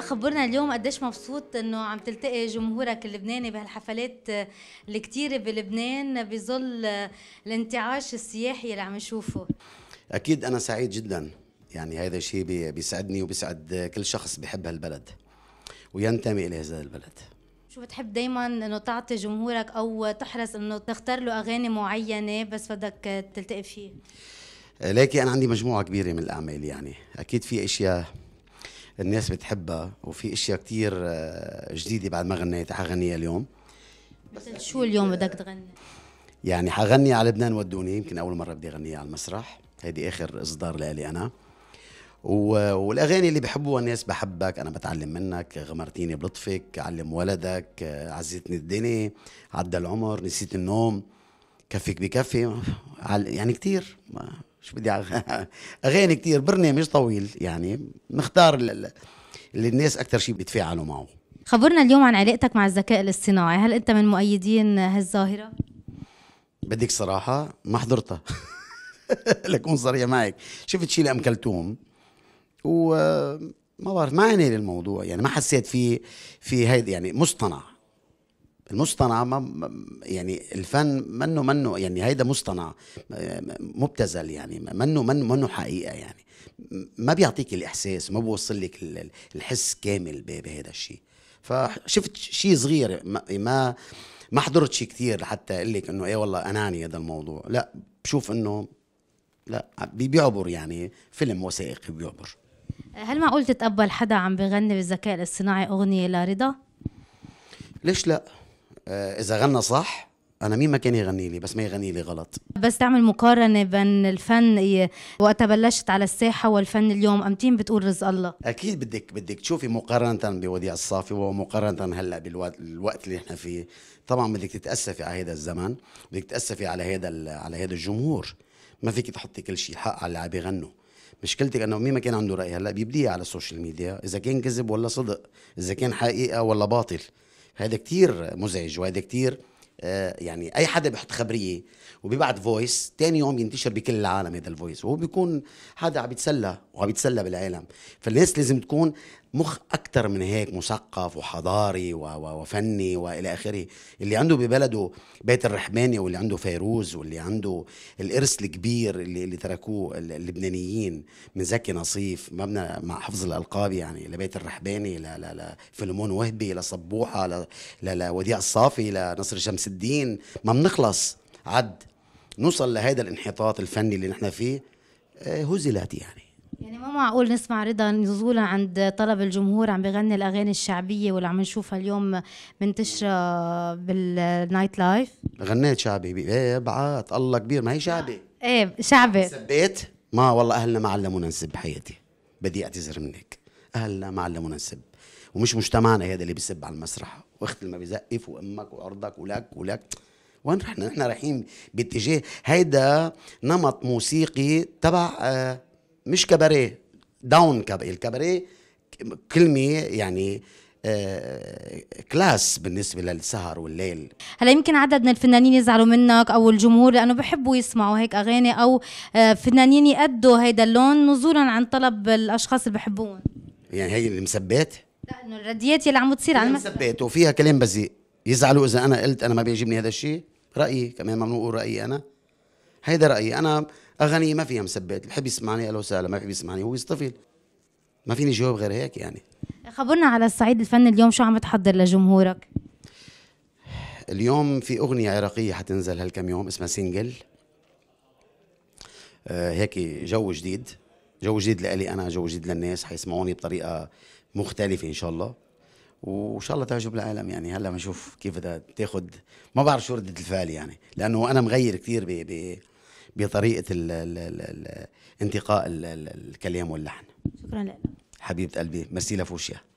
خبرنا اليوم قديش مبسوط انه عم تلتقي جمهورك اللبناني بهالحفلات الكثيره بلبنان بظل الانتعاش السياحي اللي عم نشوفه اكيد انا سعيد جدا يعني هذا الشيء بيسعدني وبيسعد كل شخص بحب هالبلد وينتمي الى هذا البلد شو بتحب دايما انه تعطي جمهورك او تحرص انه تختار له اغاني معينه بس بدك تلتقي فيه لكن انا عندي مجموعه كبيره من الاعمال يعني اكيد في اشياء الناس بتحبها وفي اشياء كتير آه، جديده بعد ما غنيتها حغنيها اليوم مثل شو اليوم بدك تغني؟ يعني حغني على لبنان ودوني يمكن اول مره بدي اغنيها على المسرح هيدي اخر اصدار لإلي انا والاغاني اللي بحبوها الناس بحبك انا بتعلم منك غمرتيني بلطفك علم ولدك آه، عزتني الدنيا عدى العمر نسيت النوم كفك بكفي يعني كتير شو بدي اغاني كثير برنامج طويل يعني نختار اللي الناس اكثر شيء بيتفاعلوا معه خبرنا اليوم عن علاقتك مع الذكاء الاصطناعي هل انت من مؤيدين هالظاهره بدك صراحه ما حضرتها لكون صريح معك شفت شيء لام كلثوم وما بعرف ما عني للموضوع يعني ما حسيت في في هيدي يعني مصطنع المصطنع ما يعني الفن منه منه يعني هيدا مصطنع آه، مبتذل يعني منه منه منه حقيقه يعني ما بيعطيك الاحساس ما بوصل لك الحس كامل بهذا الشيء فشفت شيء صغير ما ما حضرت شيء كثير لحتى اقول لك انه ايه والله اناني هذا الموضوع لا بشوف انه لا بيعبر يعني فيلم وثائقي بيعبر هل معقول تتقبل حدا عم بغني بالذكاء الاصطناعي اغنيه لرضا؟ ليش لا؟ آه، اذا غنى صح انا مين ما كان يغني لي بس ما يغني لي غلط بس تعمل مقارنه بين الفن وقتها بلشت على الساحه والفن اليوم امتين بتقول رزق الله اكيد بدك بدك تشوفي مقارنه بوديع الصافي ومقارنه هلا بالوقت اللي احنا فيه طبعا بدك تتاسفي على هذا الزمن بدك تتاسفي على هذا على هذا الجمهور ما فيك تحطي كل شيء حق على اللي عم بيغنوا مشكلتك انه مين ما كان عنده راي هلا بيبديها على السوشيال ميديا اذا كان كذب ولا صدق اذا كان حقيقه ولا باطل هذا كتير مزعج وهذا كتير آه، يعني اي حدا بيحط خبريه وبيبعت فويس تاني يوم ينتشر بكل العالم هذا الفويس وهو بيكون حدا عم يتسلى وعم يتسلى بالعالم فالناس لازم تكون مخ اكثر من هيك مثقف وحضاري وفني والى اخره اللي عنده ببلده بيت الرحماني واللي عنده فيروز واللي عنده الارث الكبير اللي, اللي تركوه اللبنانيين من زكي نصيف ما بنا مع حفظ الالقاب يعني لبيت الرحماني لفيلمون وهبي لصبوحه لوديع الصافي لنصر شمس الدين ما بنخلص عد نوصل لهذا الانحطاط الفني اللي نحن فيه هزلت آه، يعني يعني ما معقول نسمع رضا نزولا عند طلب الجمهور عم بغني الاغاني الشعبيه واللي عم نشوفها اليوم منتشره بالنايت لايف غنيت شعبي ايه بعت الله كبير ما هي شعبي ايه شعبي سبيت ما والله اهلنا ما علمونا نسب بحياتي بدي اعتذر منك اهلنا ما علمونا نسب ومش مجتمعنا هذا اللي بيسب على المسرح واخت ما بيزقف ايه وامك وارضك ولك ولك وين رحنا نحن رايحين باتجاه هيدا نمط موسيقي تبع آه، مش كباريه داون كباريه الكباريه كلمه يعني آه، كلاس بالنسبه للسهر والليل هلا يمكن عدد من الفنانين يزعلوا منك او الجمهور لانه بحبوا يسمعوا هيك اغاني او آه، فنانين يأدوا هيدا اللون نزولا عن طلب الاشخاص اللي بحبوهم يعني هي المسبات لانه الرديات يلي عم بتصير على المسبات وفيها كلام بذيء يزعلوا اذا انا قلت انا ما بيعجبني هذا الشيء رايي كمان ممنوع اقول رايي انا هيدا رايي انا اغاني ما فيها مسبات بحب يسمعني اهلا وسهلا ما بحب يسمعني هو يصطفل ما فيني جواب غير هيك يعني خبرنا على الصعيد الفني اليوم شو عم تحضر لجمهورك اليوم في اغنيه عراقيه حتنزل هالكم يوم اسمها سينجل آه هيك جو جديد جو جديد لإلي انا جو جديد للناس حيسمعوني بطريقه مختلفه ان شاء الله وان شاء الله تعجب العالم يعني هلا بنشوف كيف بدها تاخذ ما بعرف شو رده الفعل يعني لانه انا مغير كثير ب... ب... بطريقه ال... ال... ال... انتقاء ال... ال... الكلام واللحن شكرا لك حبيبه قلبي ميرسي لفوشيا